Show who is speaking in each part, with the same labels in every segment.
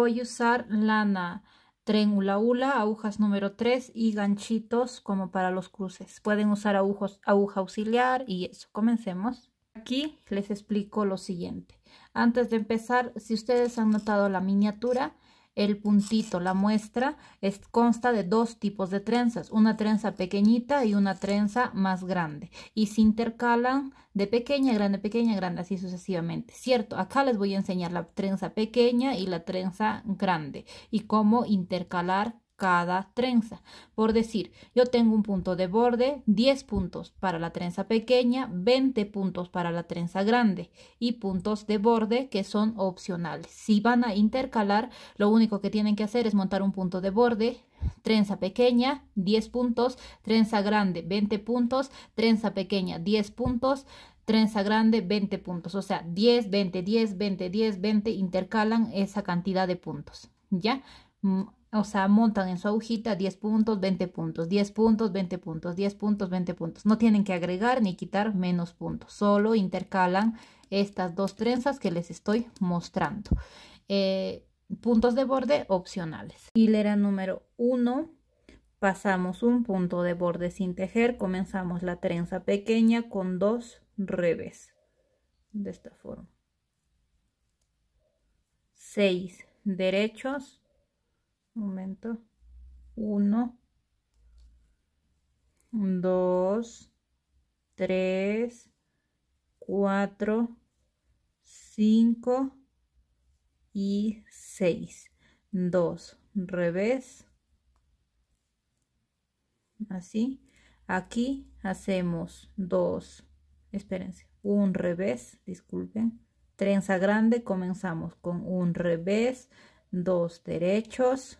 Speaker 1: voy a usar lana tren hula agujas número 3 y ganchitos como para los cruces. Pueden usar agujas aguja auxiliar y eso. Comencemos. Aquí les explico lo siguiente. Antes de empezar, si ustedes han notado la miniatura, el puntito. La muestra consta de dos tipos de trenzas, una trenza pequeñita y una trenza más grande. Y se intercalan de pequeña, grande, pequeña, grande, así sucesivamente. Cierto, acá les voy a enseñar la trenza pequeña y la trenza grande y cómo intercalar cada trenza. Por decir, yo tengo un punto de borde, 10 puntos para la trenza pequeña, 20 puntos para la trenza grande y puntos de borde que son opcionales. Si van a intercalar, lo único que tienen que hacer es montar un punto de borde, trenza pequeña, 10 puntos, trenza grande, 20 puntos, trenza pequeña, 10 puntos, trenza grande 20 puntos, o sea, 10, 20, 10, 20, 10, 20, intercalan esa cantidad de puntos, ¿ya? Mm, o sea, montan en su agujita 10 puntos, 20 puntos, 10 puntos, 20 puntos, 10 puntos, 20 puntos. No tienen que agregar ni quitar menos puntos, solo intercalan estas dos trenzas que les estoy mostrando. Eh, puntos de borde opcionales. Hilera número 1, pasamos un punto de borde sin tejer, comenzamos la trenza pequeña con dos revés, de esta forma. 6 derechos, momento 1 2 3 4 5 y 6 2 revés así aquí hacemos 2 espérense un revés disculpen trenza grande comenzamos con un revés dos derechos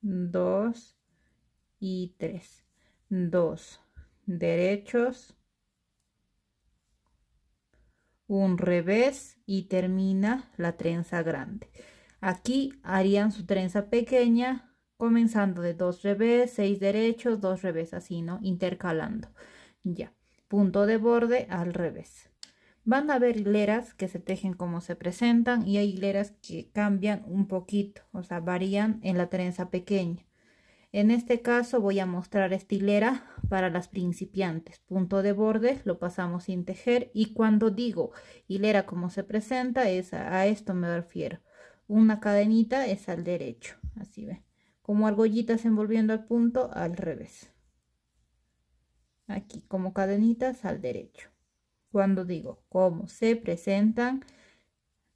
Speaker 1: 2 y 3. 2 derechos, un revés y termina la trenza grande. Aquí harían su trenza pequeña comenzando de 2 revés, 6 derechos, 2 revés, así, ¿no? Intercalando. Ya, punto de borde al revés. Van a haber hileras que se tejen como se presentan y hay hileras que cambian un poquito, o sea, varían en la trenza pequeña. En este caso voy a mostrar esta hilera para las principiantes. Punto de borde lo pasamos sin tejer y cuando digo hilera como se presenta es a, esto me refiero. Una cadenita es al derecho, así ve Como argollitas envolviendo al punto al revés. Aquí como cadenitas al derecho. Cuando digo cómo se presentan,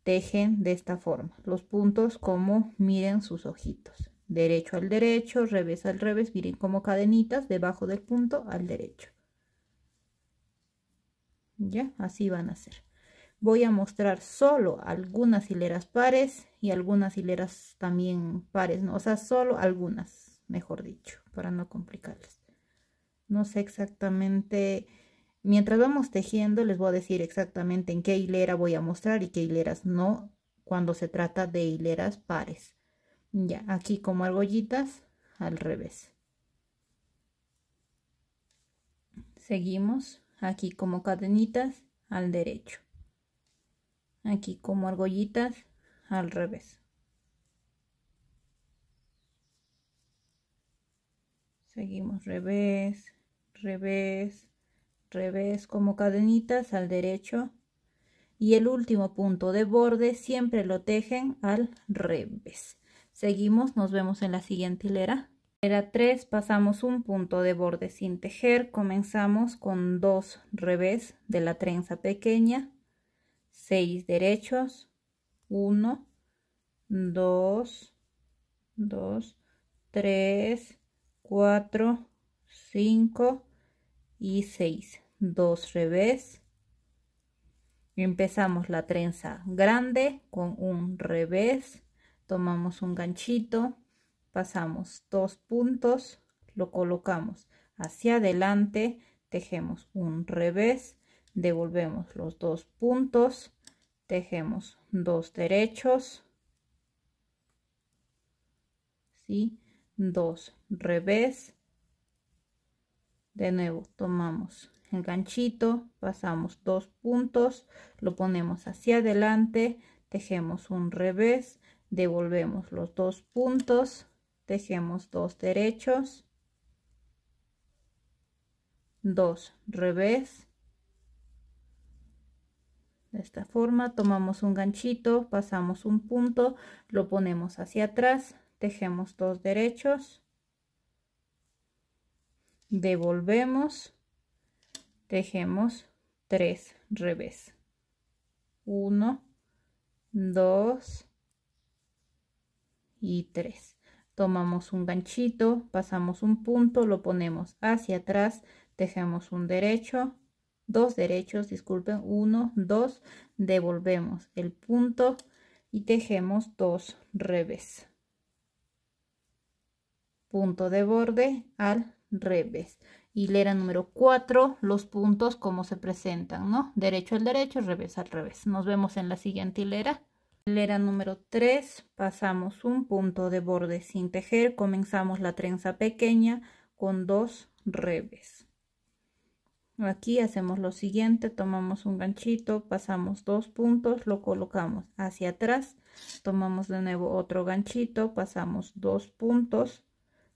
Speaker 1: tejen de esta forma. Los puntos como miren sus ojitos. Derecho al derecho, revés al revés, miren como cadenitas debajo del punto al derecho. Ya, así van a ser. Voy a mostrar solo algunas hileras pares y algunas hileras también pares, ¿no? o sea, solo algunas, mejor dicho, para no complicarles. No sé exactamente Mientras vamos tejiendo, les voy a decir exactamente en qué hilera voy a mostrar y qué hileras no, cuando se trata de hileras pares. Ya, aquí como argollitas, al revés. Seguimos aquí como cadenitas, al derecho. Aquí como argollitas, al revés. Seguimos revés, revés, revés como cadenitas al derecho y el último punto de borde siempre lo tejen al revés seguimos nos vemos en la siguiente hilera hilera 3 pasamos un punto de borde sin tejer comenzamos con dos revés de la trenza pequeña 6 derechos 1 2 2 3 4 5 y 6 dos revés empezamos la trenza grande con un revés tomamos un ganchito pasamos dos puntos lo colocamos hacia adelante tejemos un revés devolvemos los dos puntos tejemos dos derechos ¿sí? dos revés de nuevo tomamos un ganchito, pasamos dos puntos, lo ponemos hacia adelante, tejemos un revés, devolvemos los dos puntos, tejemos dos derechos, dos revés. De esta forma tomamos un ganchito, pasamos un punto, lo ponemos hacia atrás, tejemos dos derechos, devolvemos tejemos 3 revés 1 2 y 3 tomamos un ganchito pasamos un punto lo ponemos hacia atrás tejemos un derecho dos derechos disculpen 1 2 devolvemos el punto y tejemos dos revés punto de borde al revés hilera número 4, los puntos como se presentan, ¿no? Derecho al derecho, revés al revés. Nos vemos en la siguiente hilera. Hilera número 3, pasamos un punto de borde sin tejer, comenzamos la trenza pequeña con dos revés. Aquí hacemos lo siguiente, tomamos un ganchito, pasamos dos puntos, lo colocamos hacia atrás, tomamos de nuevo otro ganchito, pasamos dos puntos,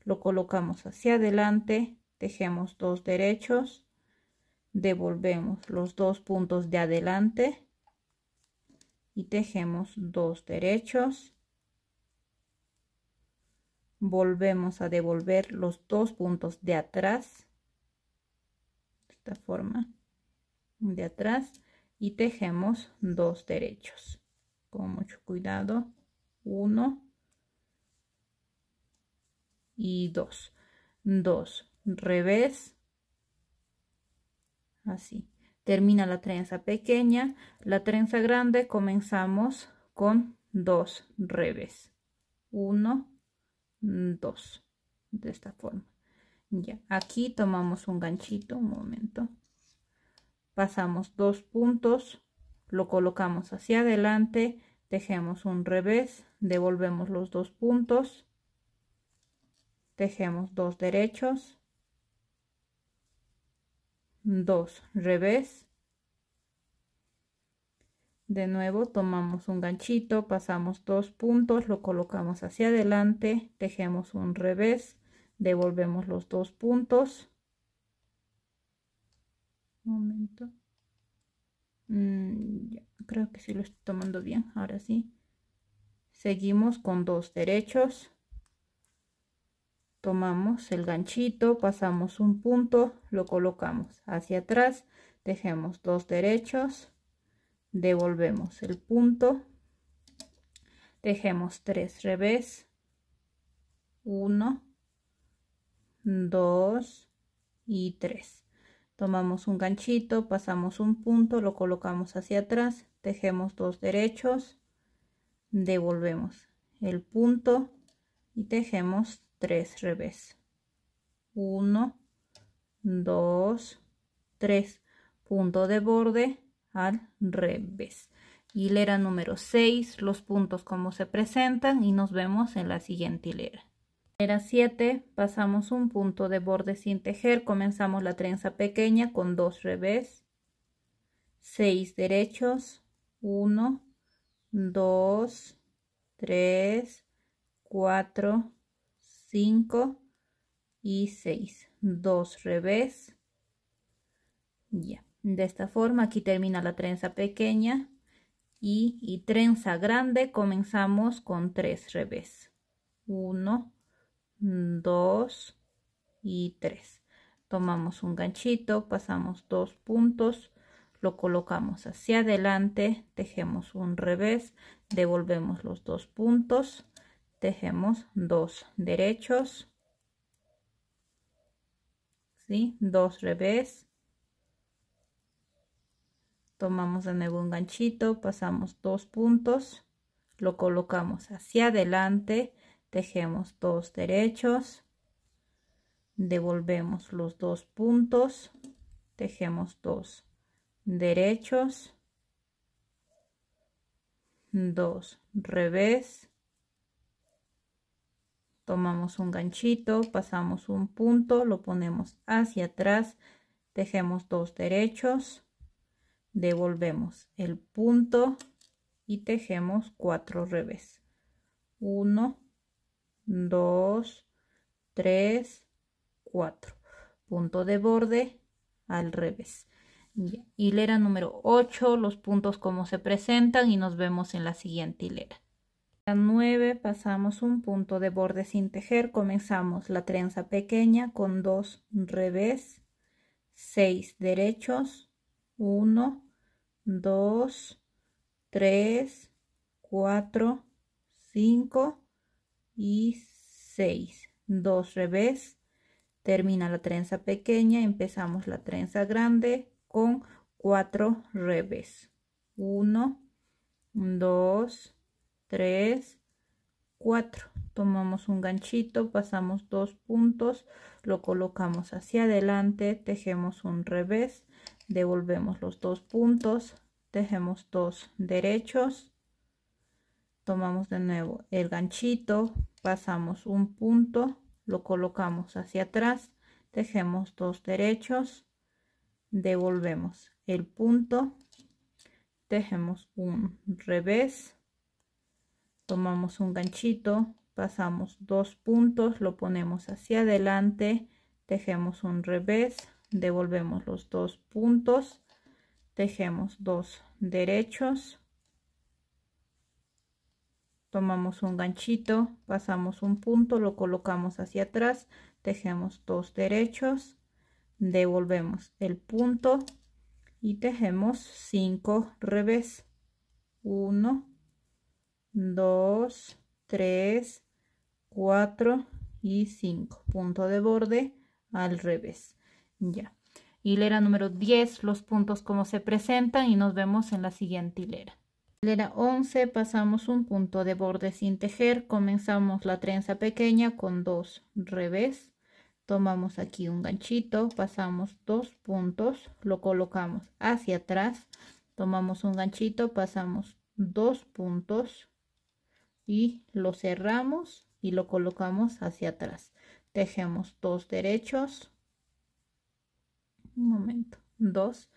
Speaker 1: lo colocamos hacia adelante, tejemos dos derechos devolvemos los dos puntos de adelante y tejemos dos derechos volvemos a devolver los dos puntos de atrás de esta forma de atrás y tejemos dos derechos con mucho cuidado uno y dos dos revés, así. Termina la trenza pequeña, la trenza grande comenzamos con dos revés. Uno, dos, de esta forma. Ya, aquí tomamos un ganchito, un momento. Pasamos dos puntos, lo colocamos hacia adelante, tejemos un revés, devolvemos los dos puntos, tejemos dos derechos, dos revés de nuevo tomamos un ganchito pasamos dos puntos lo colocamos hacia adelante tejemos un revés devolvemos los dos puntos momento mm, creo que sí lo estoy tomando bien ahora sí seguimos con dos derechos tomamos el ganchito pasamos un punto lo colocamos hacia atrás tejemos dos derechos devolvemos el punto tejemos tres revés uno dos y tres tomamos un ganchito pasamos un punto lo colocamos hacia atrás tejemos dos derechos devolvemos el punto y tejemos 3 revés 1 2 3 punto de borde al revés hilera número 6 los puntos como se presentan y nos vemos en la siguiente hilera hilera 7 pasamos un punto de borde sin tejer comenzamos la trenza pequeña con 2 revés 6 derechos 1 2 3 4 5 y 6 2 revés ya de esta forma aquí termina la trenza pequeña y, y trenza grande comenzamos con 3 revés 1 2 y 3 tomamos un ganchito pasamos dos puntos lo colocamos hacia adelante tejemos un revés devolvemos los dos puntos tejemos dos derechos ¿sí? dos revés tomamos de nuevo un ganchito pasamos dos puntos lo colocamos hacia adelante tejemos dos derechos devolvemos los dos puntos tejemos dos derechos dos revés tomamos un ganchito pasamos un punto lo ponemos hacia atrás tejemos dos derechos devolvemos el punto y tejemos cuatro revés Uno, dos, tres, cuatro. punto de borde al revés hilera número 8 los puntos como se presentan y nos vemos en la siguiente hilera 9 pasamos un punto de borde sin tejer, comenzamos la trenza pequeña con 2 revés, 6 derechos, 1, 2, 3, 4, 5 y 6. 2 revés, termina la trenza pequeña, empezamos la trenza grande con 4 revés. 1, 2, 3. 3, 4. Tomamos un ganchito, pasamos dos puntos, lo colocamos hacia adelante, tejemos un revés, devolvemos los dos puntos, tejemos dos derechos, tomamos de nuevo el ganchito, pasamos un punto, lo colocamos hacia atrás, tejemos dos derechos, devolvemos el punto, tejemos un revés, tomamos un ganchito pasamos dos puntos lo ponemos hacia adelante tejemos un revés devolvemos los dos puntos tejemos dos derechos tomamos un ganchito pasamos un punto lo colocamos hacia atrás tejemos dos derechos devolvemos el punto y tejemos cinco revés 1 2, 3, 4 y 5. Punto de borde al revés. Ya. Hilera número 10, los puntos como se presentan y nos vemos en la siguiente hilera. Hilera 11, pasamos un punto de borde sin tejer, comenzamos la trenza pequeña con dos revés, tomamos aquí un ganchito, pasamos dos puntos, lo colocamos hacia atrás, tomamos un ganchito, pasamos dos puntos, y lo cerramos y lo colocamos hacia atrás tejemos dos derechos un momento dos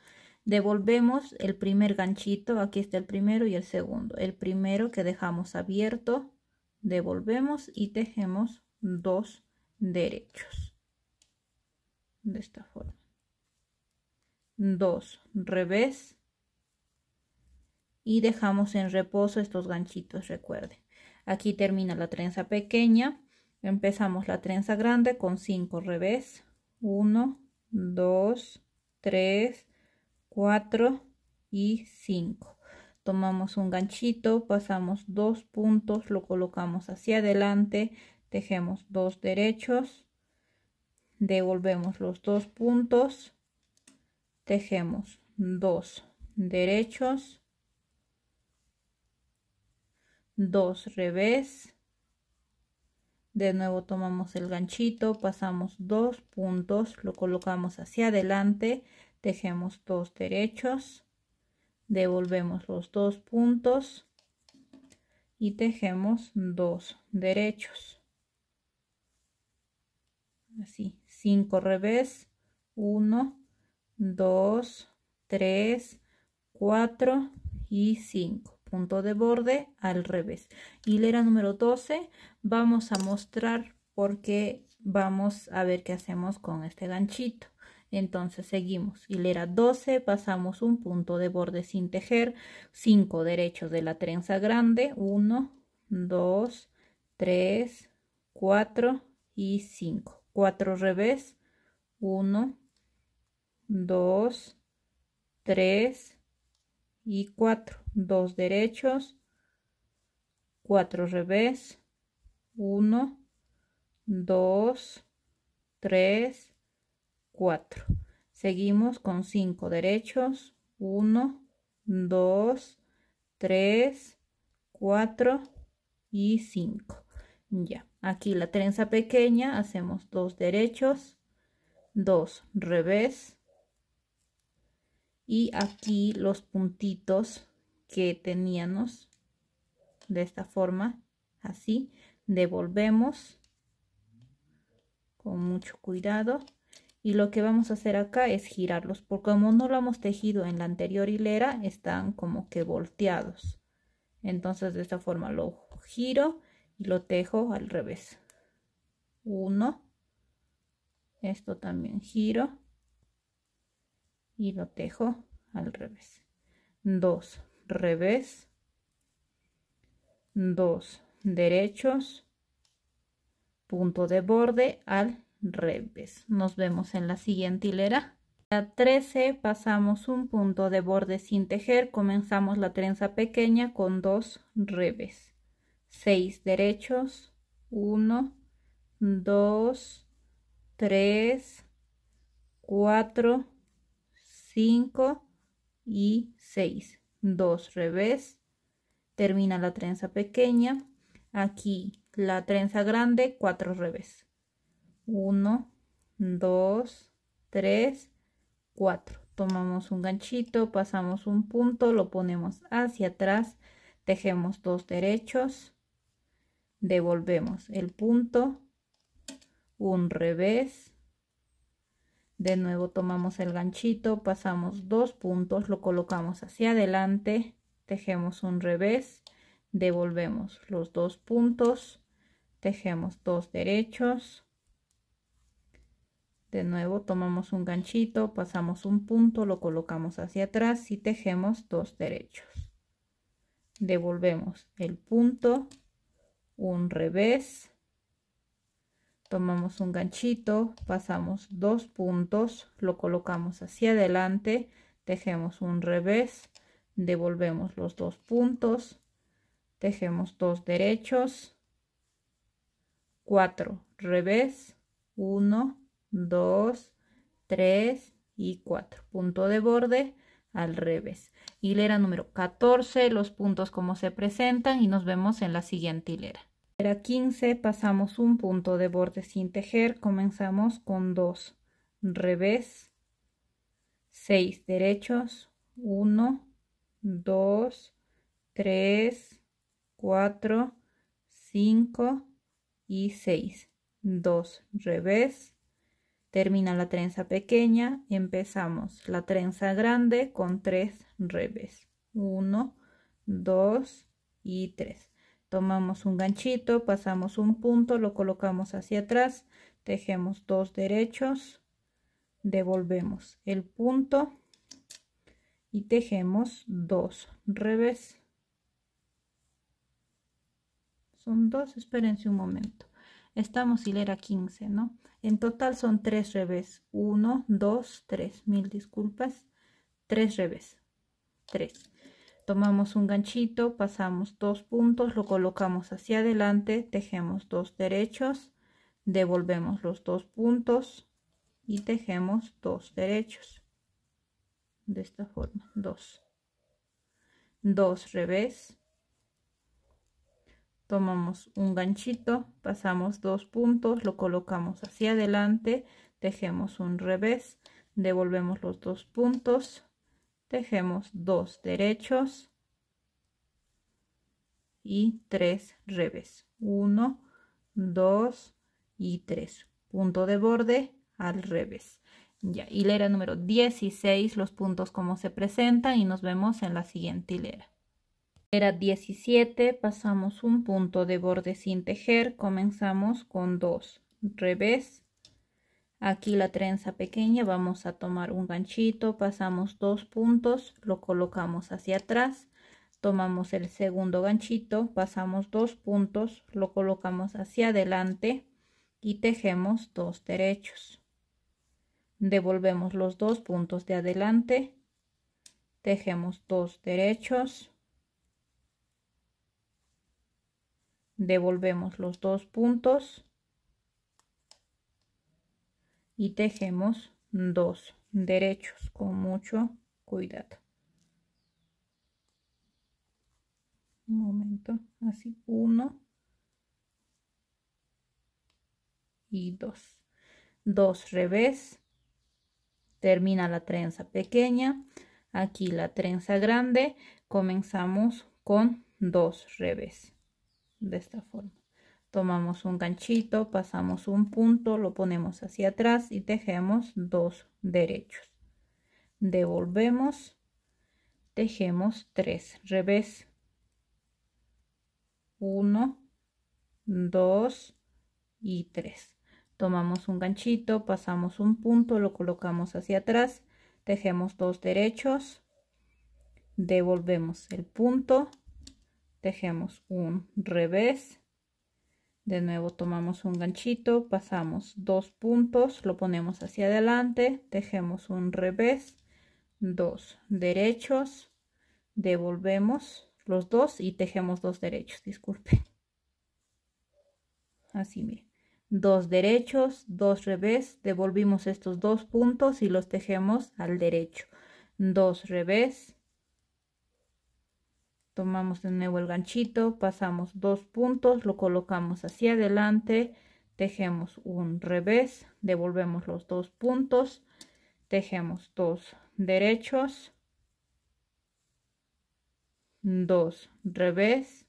Speaker 1: devolvemos el primer ganchito aquí está el primero y el segundo el primero que dejamos abierto devolvemos y tejemos dos derechos de esta forma dos revés y dejamos en reposo estos ganchitos recuerden aquí termina la trenza pequeña empezamos la trenza grande con 5 revés 1 2 3 4 y 5 tomamos un ganchito pasamos dos puntos lo colocamos hacia adelante tejemos dos derechos devolvemos los dos puntos tejemos dos derechos dos revés de nuevo tomamos el ganchito pasamos dos puntos lo colocamos hacia adelante tejemos dos derechos devolvemos los dos puntos y tejemos dos derechos así cinco revés 1 2 3 4 y 5 punto de borde al revés. Hilera número 12, vamos a mostrar por qué vamos a ver qué hacemos con este ganchito. Entonces seguimos, hilera 12, pasamos un punto de borde sin tejer, 5 derechos de la trenza grande, 1, 2, 3, 4 y 5. 4 revés, 1, 2, 3, y 4 2 derechos 4 revés 1 2 3 4 seguimos con 5 derechos 1 2 3 4 y 5 ya aquí la trenza pequeña hacemos dos derechos 2 revés y aquí los puntitos que teníamos de esta forma así devolvemos con mucho cuidado y lo que vamos a hacer acá es girarlos porque como no lo hemos tejido en la anterior hilera están como que volteados entonces de esta forma lo giro y lo tejo al revés uno esto también giro y lo tejo al revés 2 revés 2 derechos punto de borde al revés nos vemos en la siguiente hilera la 13 pasamos un punto de borde sin tejer comenzamos la trenza pequeña con dos revés 6 derechos 1 2 3 4 5 y 6 2 revés termina la trenza pequeña aquí la trenza grande 4 revés 1 2 3 4 tomamos un ganchito pasamos un punto lo ponemos hacia atrás tejemos dos derechos devolvemos el punto un revés de nuevo tomamos el ganchito pasamos dos puntos lo colocamos hacia adelante tejemos un revés devolvemos los dos puntos tejemos dos derechos de nuevo tomamos un ganchito pasamos un punto lo colocamos hacia atrás y tejemos dos derechos devolvemos el punto un revés tomamos un ganchito, pasamos dos puntos, lo colocamos hacia adelante, tejemos un revés, devolvemos los dos puntos, tejemos dos derechos, cuatro revés, uno, dos, tres y cuatro. Punto de borde al revés. Hilera número 14, los puntos como se presentan y nos vemos en la siguiente hilera. Era 15, pasamos un punto de borde sin tejer, comenzamos con 2, revés, 6 derechos, 1, 2, 3, 4, 5 y 6, 2, revés, termina la trenza pequeña, empezamos la trenza grande con 3 revés, 1, 2 y 3 tomamos un ganchito pasamos un punto lo colocamos hacia atrás tejemos dos derechos devolvemos el punto y tejemos dos revés son dos espérense un momento estamos hilera 15 no en total son tres revés 1 dos tres mil disculpas tres revés 3 tomamos un ganchito pasamos dos puntos lo colocamos hacia adelante tejemos dos derechos devolvemos los dos puntos y tejemos dos derechos de esta forma dos dos revés tomamos un ganchito pasamos dos puntos lo colocamos hacia adelante tejemos un revés devolvemos los dos puntos tejemos dos derechos y tres revés uno dos y tres punto de borde al revés ya hilera número 16 los puntos como se presentan y nos vemos en la siguiente hilera era 17 pasamos un punto de borde sin tejer comenzamos con dos revés aquí la trenza pequeña vamos a tomar un ganchito pasamos dos puntos lo colocamos hacia atrás tomamos el segundo ganchito pasamos dos puntos lo colocamos hacia adelante y tejemos dos derechos devolvemos los dos puntos de adelante tejemos dos derechos devolvemos los dos puntos y tejemos dos derechos con mucho cuidado un momento así uno y dos dos revés termina la trenza pequeña aquí la trenza grande comenzamos con dos revés de esta forma tomamos un ganchito pasamos un punto lo ponemos hacia atrás y tejemos dos derechos devolvemos tejemos tres revés uno dos y tres tomamos un ganchito pasamos un punto lo colocamos hacia atrás tejemos dos derechos devolvemos el punto tejemos un revés de nuevo tomamos un ganchito pasamos dos puntos lo ponemos hacia adelante tejemos un revés dos derechos devolvemos los dos y tejemos dos derechos disculpen así miren dos derechos dos revés devolvimos estos dos puntos y los tejemos al derecho dos revés tomamos de nuevo el ganchito pasamos dos puntos lo colocamos hacia adelante tejemos un revés devolvemos los dos puntos tejemos dos derechos dos revés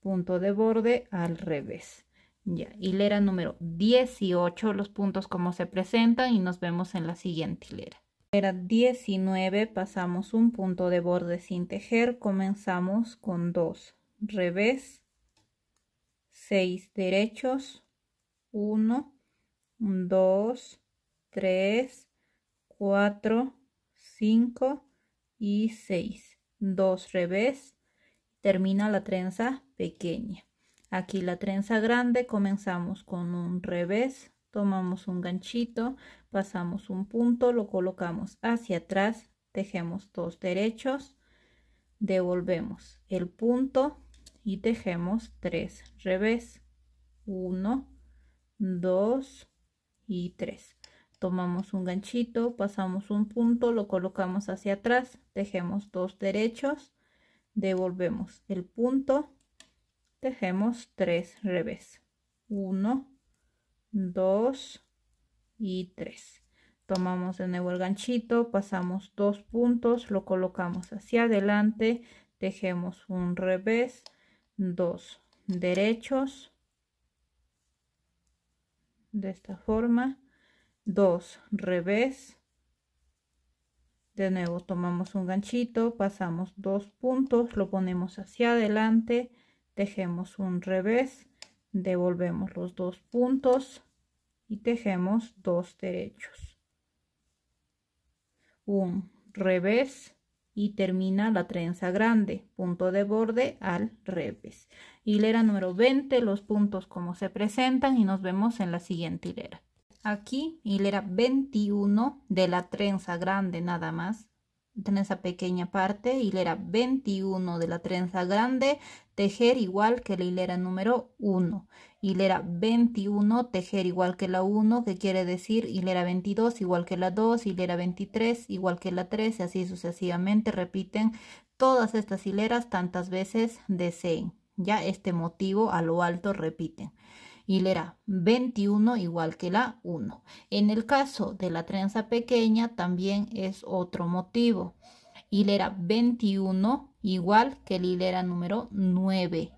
Speaker 1: punto de borde al revés ya hilera número 18 los puntos como se presentan y nos vemos en la siguiente hilera era 19, pasamos un punto de borde sin tejer, comenzamos con 2, revés, 6 derechos, 1, 2, 3, 4, 5 y 6, 2 revés, termina la trenza pequeña. Aquí la trenza grande comenzamos con un revés, tomamos un ganchito, pasamos un punto, lo colocamos hacia atrás, tejemos dos derechos, devolvemos el punto y tejemos tres revés, uno dos y tres Tomamos un ganchito, pasamos un punto, lo colocamos hacia atrás, tejemos dos derechos, devolvemos el punto, tejemos tres revés, 1, 2 y 3 tomamos de nuevo el ganchito pasamos dos puntos lo colocamos hacia adelante tejemos un revés dos derechos de esta forma dos revés de nuevo tomamos un ganchito pasamos dos puntos lo ponemos hacia adelante tejemos un revés devolvemos los dos puntos y tejemos dos derechos. Un revés y termina la trenza grande, punto de borde al revés. Hilera número 20, los puntos como se presentan y nos vemos en la siguiente hilera. Aquí, hilera 21 de la trenza grande nada más, trenza pequeña parte, hilera 21 de la trenza grande, tejer igual que la hilera número 1 hilera 21, tejer igual que la 1, que quiere decir hilera 22 igual que la 2, hilera 23 igual que la 3, y así sucesivamente repiten todas estas hileras tantas veces deseen. Ya este motivo a lo alto repiten hilera 21 igual que la 1. En el caso de la trenza pequeña también es otro motivo. Hilera 21 igual que la hilera número 9.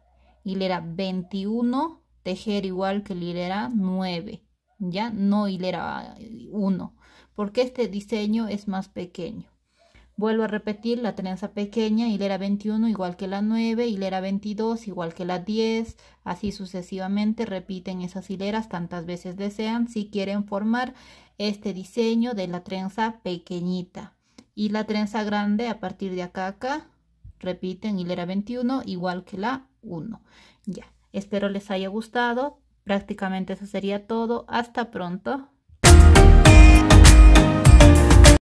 Speaker 1: Hilera 21 tejer igual que la hilera 9, ya no hilera 1, porque este diseño es más pequeño. Vuelvo a repetir la trenza pequeña, hilera 21 igual que la 9, hilera 22 igual que la 10, así sucesivamente repiten esas hileras tantas veces desean si quieren formar este diseño de la trenza pequeñita. Y la trenza grande a partir de acá acá repiten hilera 21 igual que la 1. Ya, Espero les haya gustado. Prácticamente eso sería todo. Hasta pronto.